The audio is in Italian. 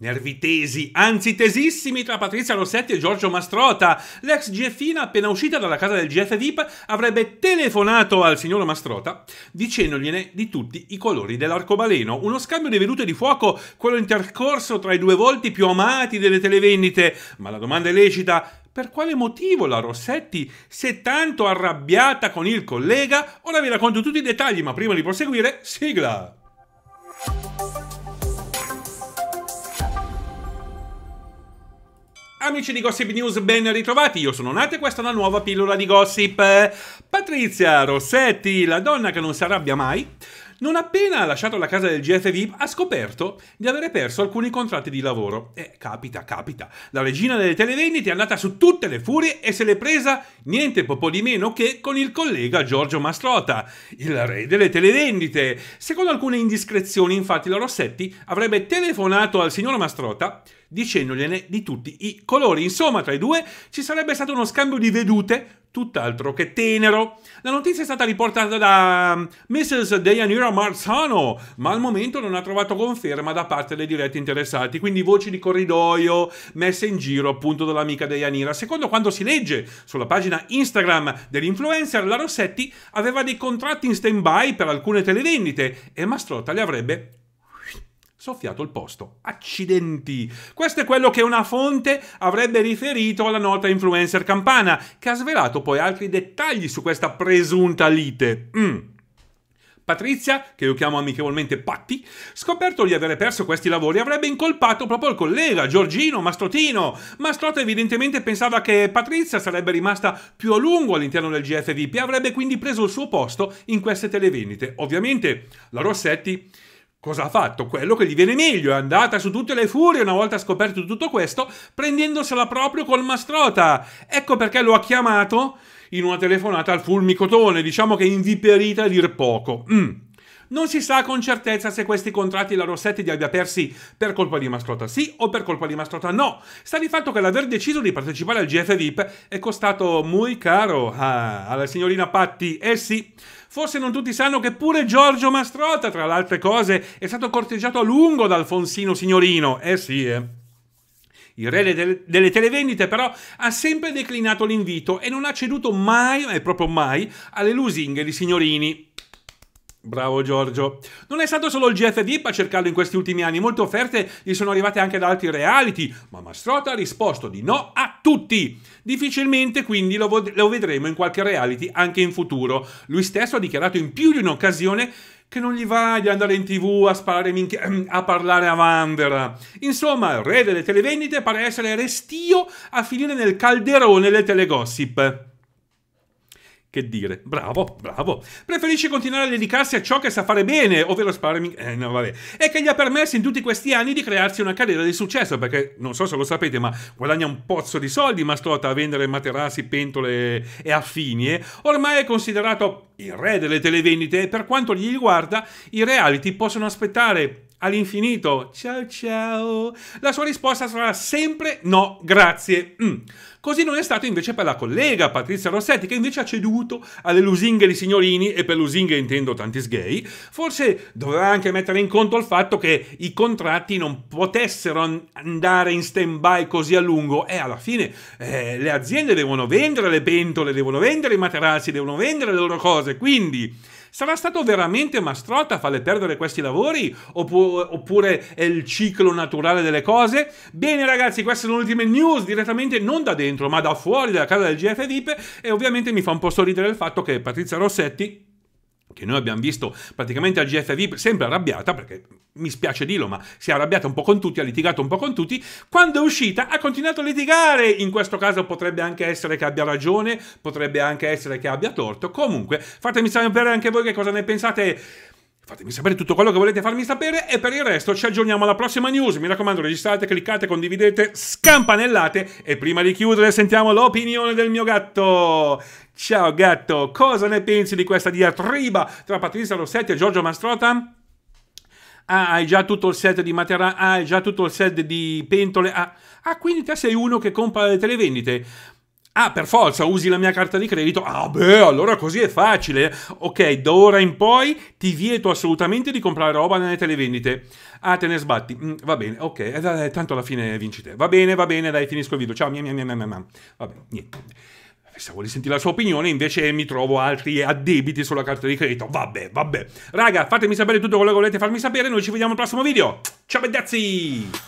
Nervitesi, anzi tesissimi, tra Patrizia Rossetti e Giorgio Mastrota. L'ex GFina, appena uscita dalla casa del GF VIP, avrebbe telefonato al signor Mastrota dicendogliene di tutti i colori dell'arcobaleno. Uno scambio di vedute di fuoco, quello intercorso tra i due volti più amati delle televendite. Ma la domanda è lecita. Per quale motivo la Rossetti si è tanto arrabbiata con il collega? Ora vi racconto tutti i dettagli, ma prima di proseguire, sigla! Amici di Gossip News, ben ritrovati, io sono Nate e questa è una nuova pillola di gossip. Patrizia Rossetti, la donna che non si arrabbia mai, non appena ha lasciato la casa del GF VIP ha scoperto di avere perso alcuni contratti di lavoro. E eh, capita, capita. La regina delle televendite è andata su tutte le furie e se l'è presa niente po' di meno che con il collega Giorgio Mastrota, il re delle televendite. Secondo alcune indiscrezioni infatti la Rossetti avrebbe telefonato al signor Mastrota dicendogliene di tutti i colori. Insomma, tra i due ci sarebbe stato uno scambio di vedute tutt'altro che tenero. La notizia è stata riportata da Mrs. Mm, Deianira Marzano, ma al momento non ha trovato conferma da parte dei diretti interessati, quindi voci di corridoio messe in giro appunto dall'amica Deianira. Secondo quanto si legge sulla pagina Instagram dell'influencer, la Rossetti aveva dei contratti in stand-by per alcune televendite e Mastrota li avrebbe soffiato il posto. Accidenti! Questo è quello che una fonte avrebbe riferito alla nota influencer campana, che ha svelato poi altri dettagli su questa presunta lite. Mm. Patrizia, che io chiamo amichevolmente Patti, scoperto di avere perso questi lavori, avrebbe incolpato proprio il collega, Giorgino Mastrotino. Mastrota evidentemente pensava che Patrizia sarebbe rimasta più a lungo all'interno del GFVP e avrebbe quindi preso il suo posto in queste televendite. Ovviamente la Rossetti Cosa ha fatto? Quello che gli viene meglio, è andata su tutte le furie una volta scoperto tutto questo, prendendosela proprio col Mastrota. Ecco perché lo ha chiamato in una telefonata al fulmicotone, diciamo che inviperita a dir poco. Mm. Non si sa con certezza se questi contratti la Rossetti li abbia persi per colpa di Mastrota sì o per colpa di Mastrota no. Sta di fatto che l'aver deciso di partecipare al GF VIP è costato muy caro ah, alla signorina Patti. Eh sì, Forse non tutti sanno che pure Giorgio Mastrota, tra le altre cose, è stato corteggiato a lungo da Alfonsino Signorino. Eh sì, eh. Il re delle televendite però ha sempre declinato l'invito e non ha ceduto mai, e proprio mai, alle lusinghe di signorini. Bravo Giorgio. Non è stato solo il GF VIP a cercarlo in questi ultimi anni, molte offerte gli sono arrivate anche da altri reality, ma Mastrota ha risposto di no a tutti. Difficilmente quindi lo, lo vedremo in qualche reality anche in futuro. Lui stesso ha dichiarato in più di un'occasione che non gli va di andare in tv a sparare minchia, ehm, a parlare a Vanvera. Insomma, il re delle televendite pare essere restio a finire nel calderone delle telegossip. Che dire, bravo, bravo. Preferisce continuare a dedicarsi a ciò che sa fare bene, ovvero sparming. Eh, no, vabbè. E che gli ha permesso in tutti questi anni di crearsi una carriera di successo, perché non so se lo sapete, ma guadagna un pozzo di soldi Mastrota a vendere materassi, pentole e affini. Eh. Ormai è considerato il re delle televendite e per quanto gli riguarda, i reality possono aspettare all'infinito, ciao ciao, la sua risposta sarà sempre no, grazie. Mm. Così non è stato invece per la collega Patrizia Rossetti, che invece ha ceduto alle lusinghe di signorini, e per lusinghe intendo tanti sgay, forse dovrà anche mettere in conto il fatto che i contratti non potessero andare in stand-by così a lungo e alla fine eh, le aziende devono vendere le pentole, devono vendere i materassi, devono vendere le loro cose, quindi Sarà stato veramente Mastrota a farle perdere questi lavori? Oppure, è il ciclo naturale delle cose? Bene ragazzi, queste sono le ultime news direttamente non da dentro ma da fuori dalla casa del GF VIP e ovviamente mi fa un po' sorridere il fatto che Patrizia Rossetti che noi abbiamo visto praticamente al GFV sempre arrabbiata, perché mi spiace dirlo, ma si è arrabbiata un po' con tutti, ha litigato un po' con tutti, quando è uscita ha continuato a litigare, in questo caso potrebbe anche essere che abbia ragione, potrebbe anche essere che abbia torto, comunque fatemi sapere anche voi che cosa ne pensate Fatemi sapere tutto quello che volete farmi sapere e per il resto ci aggiorniamo alla prossima news. Mi raccomando, registrate, cliccate, condividete, scampanellate e prima di chiudere sentiamo l'opinione del mio gatto. Ciao gatto, cosa ne pensi di questa diatriba tra Patrizia Rossetti e Giorgio Mastrota? Ah, hai già tutto il set di Matera, ah, hai già tutto il set di pentole. Ah, ah quindi te sei uno che compra le televendite. Ah, per forza, usi la mia carta di credito? Ah, beh, allora così è facile. Ok, da ora in poi ti vieto assolutamente di comprare roba nelle televendite. Ah, te ne sbatti. Mm, va bene, ok, eh, tanto alla fine vinci te. Va bene, va bene, dai, finisco il video. Ciao, mia, mia, mia, mia, mia. Va bene, niente. Pensavo eh, di sentire la sua opinione, invece mi trovo altri addebiti sulla carta di credito. Vabbè, vabbè. Raga, fatemi sapere tutto quello che volete farmi sapere. Noi ci vediamo al prossimo video. Ciao, ragazzi!